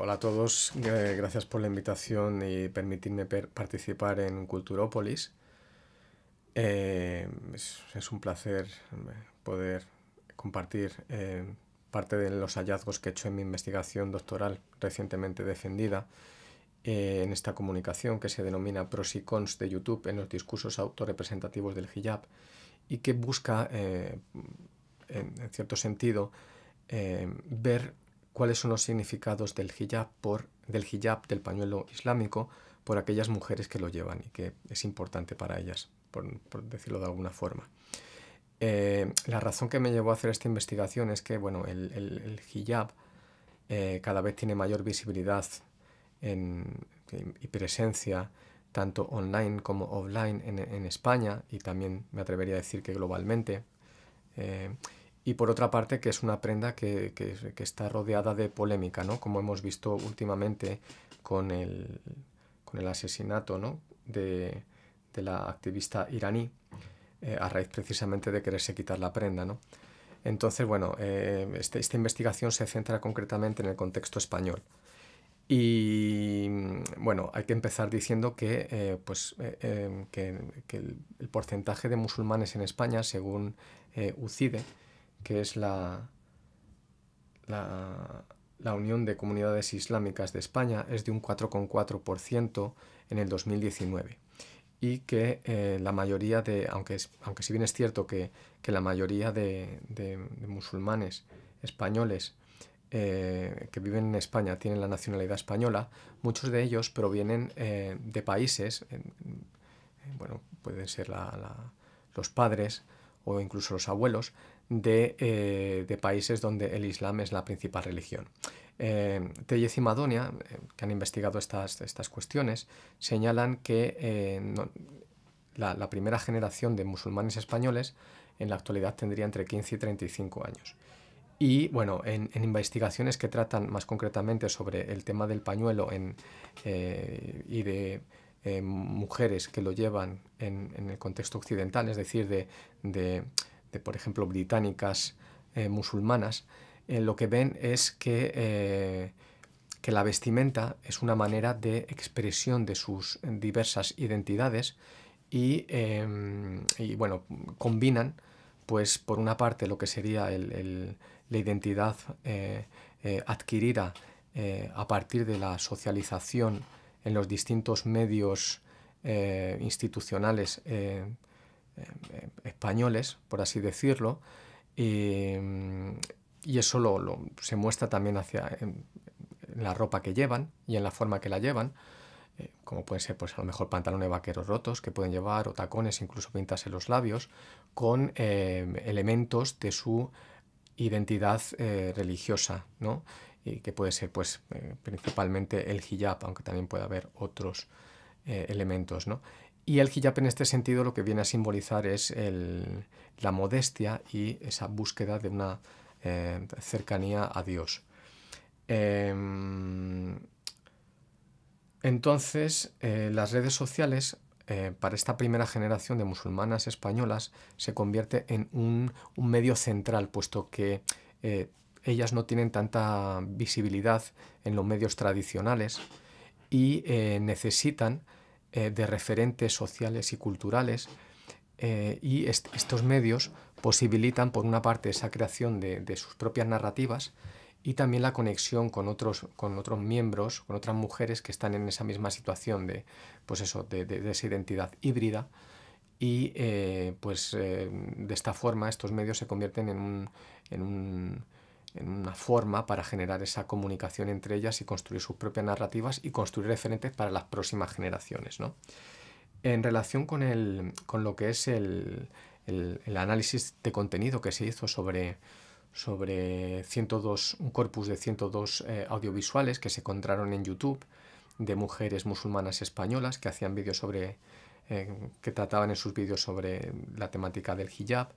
Hola a todos, eh, gracias por la invitación y permitirme participar en Culturópolis. Eh, es, un placer poder compartir eh, parte de los hallazgos que he hecho en mi investigación doctoral recientemente defendida en esta comunicación que se denomina Pros y Cons de YouTube en los discursos autorrepresentativos del hijab y que busca, en, cierto sentido, ver cuáles son los significados del hijab, del hijab, del pañuelo islámico, por aquellas mujeres que lo llevan y que es importante para ellas, por, decirlo de alguna forma. Eh, la razón que me llevó a hacer esta investigación es que, bueno, el, hijab eh, cada vez tiene mayor visibilidad y presencia tanto online como offline en, España y también me atrevería a decir que globalmente. Eh, y por otra parte que es una prenda que, está rodeada de polémica, como hemos visto últimamente con el, asesinato de, la activista iraní, eh, a raíz precisamente de quererse quitar la prenda. Entonces, bueno, eh, este, esta investigación se centra concretamente en el contexto español. Y bueno, hay que empezar diciendo que, eh, pues, el, porcentaje de musulmanes en España, según UCIDE, que es la, la, Unión de Comunidades Islámicas de España, es de un 4,4% en el 2019 y que eh, la mayoría de, aunque, aunque si bien es cierto que, la mayoría de, musulmanes españoles eh, que viven en España tienen la nacionalidad española, muchos de ellos provienen eh, de países, bueno, pueden ser los padres o incluso los abuelos, eh, de, países donde el Islam es la principal religión. Eh, Tellez y Madonia, eh, que han investigado estas, estas cuestiones, señalan que eh, la, primera generación de musulmanes españoles en la actualidad tendría entre 15 y 35 años. Y bueno, en, investigaciones que tratan más concretamente sobre el tema del pañuelo en, y de mujeres que lo llevan en, el contexto occidental, es decir, de de por ejemplo, británicas eh, musulmanas, eh, lo que ven es que, eh, que la vestimenta es una manera de expresión de sus diversas identidades y, em, bueno, combinan, pues por una parte, lo que sería la identidad adquirida a partir de la socialización en los distintos medios institucionales Em, españoles, por así decirlo, y, eso se muestra también hacia, en, la ropa que llevan y en la forma que la llevan, eh, como pueden ser pues, a lo mejor pantalones vaqueros rotos que pueden llevar o tacones, incluso pintarse en los labios, con em, elementos de su identidad eh, religiosa, Y que puede ser pues, eh, principalmente el hijab, aunque también puede haber otros elementos. ¿no? Y el hijab en este sentido lo que viene a simbolizar es la modestia y esa búsqueda de una eh, cercanía a Dios. Em, entonces, eh, las redes sociales eh, para esta primera generación de musulmanas españolas se convierte en un medio central, puesto que ellas no tienen tanta visibilidad en los medios tradicionales y necesitan eh, de referentes sociales y culturales eh, y estos medios posibilitan por una parte esa creación de, sus propias narrativas y también la conexión con otros, con otros miembros, con otras mujeres que están en esa misma situación de, pues eso, de, esa identidad híbrida y eh, pues de esta forma estos medios se convierten en un, en un una forma para generar esa comunicación entre ellas y construir sus propias narrativas y construir referentes para las próximas generaciones. En relación con, lo que es el, análisis de contenido que se hizo sobre, un corpus de 102 eh, audiovisuales que se encontraron en YouTube de mujeres musulmanas españolas que hacían vídeos sobre, eh, que trataban en sus vídeos sobre la temática del hijab,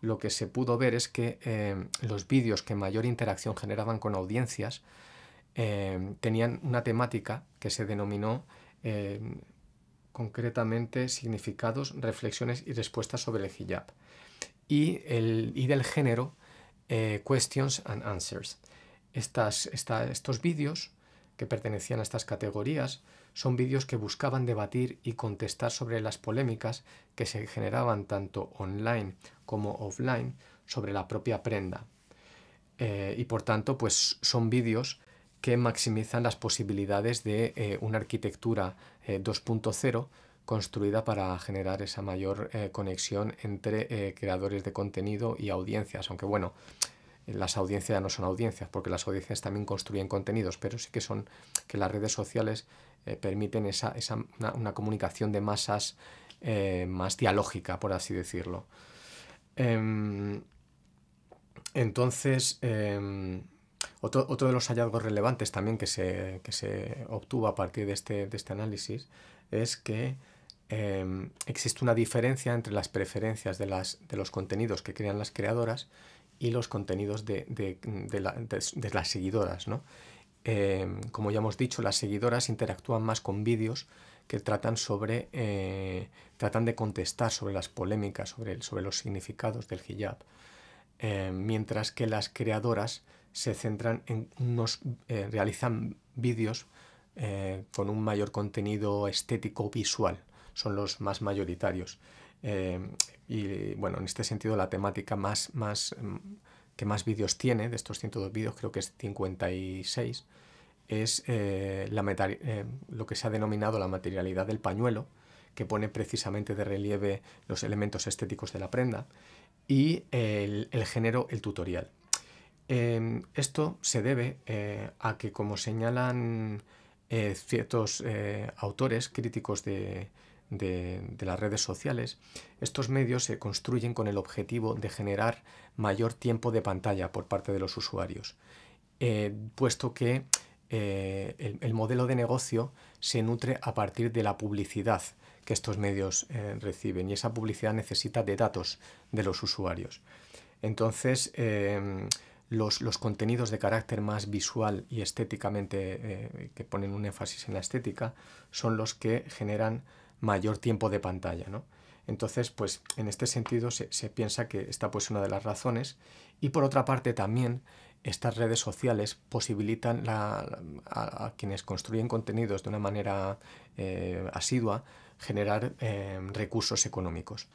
lo que se pudo ver es que eh, los vídeos que mayor interacción generaban con audiencias eh, tenían una temática que se denominó eh, concretamente significados, reflexiones y respuestas sobre el hijab y, del género questions and answers. estos vídeos que pertenecían a estas categorías son vídeos que buscaban debatir y contestar sobre las polémicas que se generaban tanto online como offline sobre la propia prenda. Eh, y por tanto, pues son vídeos que maximizan las posibilidades de eh, una arquitectura 2.0 eh, construida para generar esa mayor conexión entre creadores de contenido y audiencias. Aunque bueno, las audiencias no son audiencias, porque las audiencias también construyen contenidos, pero sí que son que las redes sociales eh, permiten una, comunicación de masas eh, más dialógica, por así decirlo. Em, entonces, em, otro, de los hallazgos relevantes también que se, obtuvo a partir de este, este análisis es que em, existe una diferencia entre las preferencias de, de los contenidos que crean las creadoras y los contenidos de, las seguidoras. Eh, como ya hemos dicho, las seguidoras interactúan más con vídeos que tratan sobre eh, tratan de contestar sobre las polémicas, sobre, los significados del hijab, eh, mientras que las creadoras se centran en realizan vídeos con un mayor contenido estético visual, son los más mayoritarios. Em, y bueno, en este sentido la temática más, más, mm, que más vídeos tiene, de estos 102 vídeos, creo que es 56, es eh, la eh, lo que se ha denominado la materialidad del pañuelo, que pone precisamente de relieve los elementos estéticos de la prenda, y el género, el tutorial. Em, esto se debe eh, a que, como señalan ciertos autores críticos de, de, las redes sociales, estos medios se construyen con el objetivo de generar mayor tiempo de pantalla por parte de los usuarios, eh, puesto que eh, el, modelo de negocio se nutre a partir de la publicidad que estos medios eh, reciben y esa publicidad necesita de datos de los usuarios. Entonces, los, los, contenidos de carácter más visual y estéticamente, que ponen un énfasis en la estética, son los que generan mayor tiempo de pantalla, Entonces, pues en este sentido se, piensa que esta pues una de las razones. Y por otra parte también estas redes sociales posibilitan a, quienes construyen contenidos de una manera eh, asidua generar em, recursos económicos.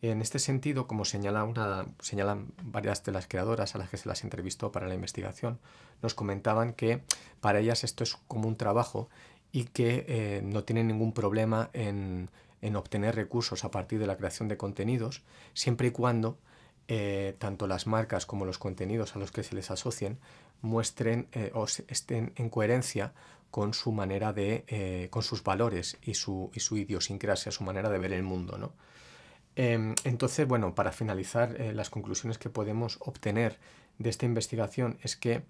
En este sentido, como señala una, señalan varias de las creadoras a las que se las entrevistó para la investigación, nos comentaban que para ellas esto es como un trabajo y que eh, no tienen ningún problema en, obtener recursos a partir de la creación de contenidos, siempre y cuando eh, tanto las marcas como los contenidos a los que se les asocien muestren eh, o estén en coherencia con su manera de, con sus valores y su, idiosincrasia, su manera de ver el mundo. Em, entonces, bueno, para finalizar, las conclusiones que podemos obtener de esta investigación es que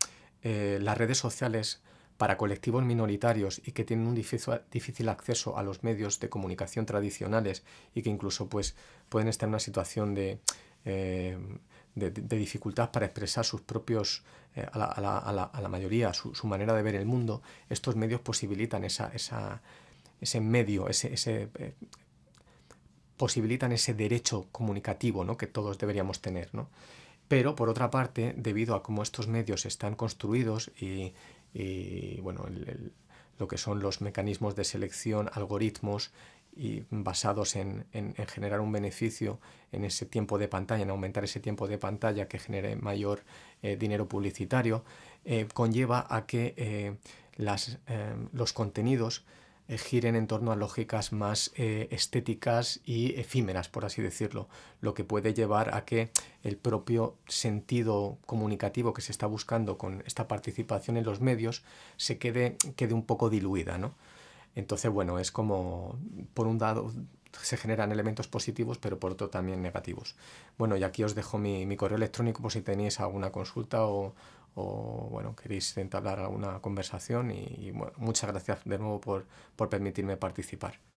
las redes sociales para colectivos minoritarios y que tienen un difícil acceso a los medios de comunicación tradicionales y que incluso pues, pueden estar en una situación de, eh, de, dificultad para expresar sus propios, eh, a, la, mayoría, su, manera de ver el mundo, estos medios posibilitan ese medio, ese, eh, posibilitan ese derecho comunicativo que todos deberíamos tener. Pero por otra parte, debido a cómo estos medios están construidos y y bueno, lo que son los mecanismos de selección, algoritmos y basados en, generar un beneficio en ese tiempo de pantalla, en aumentar ese tiempo de pantalla que genere mayor eh, dinero publicitario, eh, conlleva a que eh, los contenidos eh, giren en torno a lógicas más eh, estéticas y efímeras, por así decirlo, lo que puede llevar a que el propio sentido comunicativo que se está buscando con esta participación en los medios se quede, quede un poco diluida, ¿no? Entonces, bueno, es como, por un lado, se generan elementos positivos, pero por otro también negativos. Bueno, y aquí os dejo mi, correo electrónico por si tenéis alguna consulta o, queréis entablar alguna conversación y, muchas gracias de nuevo por permitirme participar.